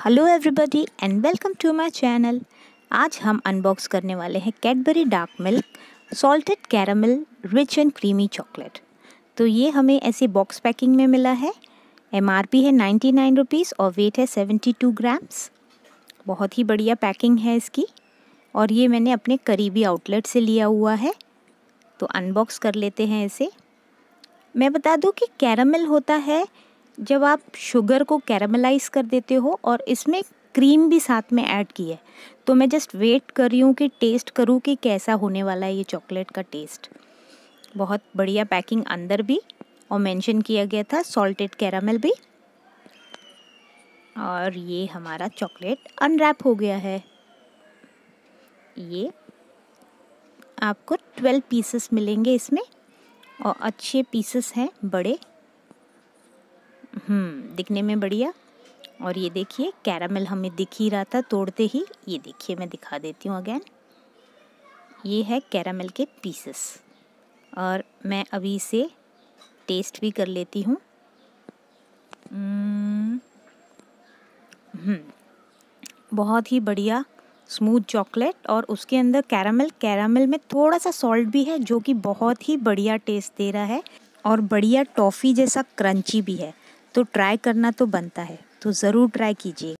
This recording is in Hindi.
Hello everybody and welcome to my channel आज हम अनबॉक्स करने वाले हैं Cadbury dark milk salted caramel rich and creamy chocolate तो ये हमें ऐसे बॉक्स पैकिंग में मिला है एमआरपी है नाइन्टी नाइन रुपीज़ और वेट है सेवेंटी टू ग्राम्स बहुत ही बढ़िया पैकिंग है इसकी और ये मैंने अपने करीबी आउटलेट से लिया हुआ है तो अनबॉक्स कर लेते हैं इसे मैं बता दूँ कि कैरामिल होता है जब आप शुगर को कैरामलाइज कर देते हो और इसमें क्रीम भी साथ में ऐड की है तो मैं जस्ट वेट कर रही हूँ कि टेस्ट करूँ कि कैसा होने वाला है ये चॉकलेट का टेस्ट बहुत बढ़िया पैकिंग अंदर भी और मेंशन किया गया था सॉल्टेड कैरामल भी और ये हमारा चॉकलेट अनरैप हो गया है ये आपको ट्वेल्व पीसेस मिलेंगे इसमें और अच्छे पीसेस हैं बड़े हम्म, दिखने में बढ़िया और ये देखिए कैरामल हमें दिख ही रहा था तोड़ते ही ये देखिए मैं दिखा देती हूँ अगैन ये है कैरामल के पीसेस और मैं अभी इसे टेस्ट भी कर लेती हूँ हम्म, हम्म। बहुत ही बढ़िया स्मूथ चॉकलेट और उसके अंदर कैरामल कैरामल में थोड़ा सा सॉल्ट भी है जो कि बहुत ही बढ़िया टेस्ट दे रहा है और बढ़िया टॉफ़ी जैसा क्रंची भी है तो ट्राई करना तो बनता है तो ज़रूर ट्राई कीजिए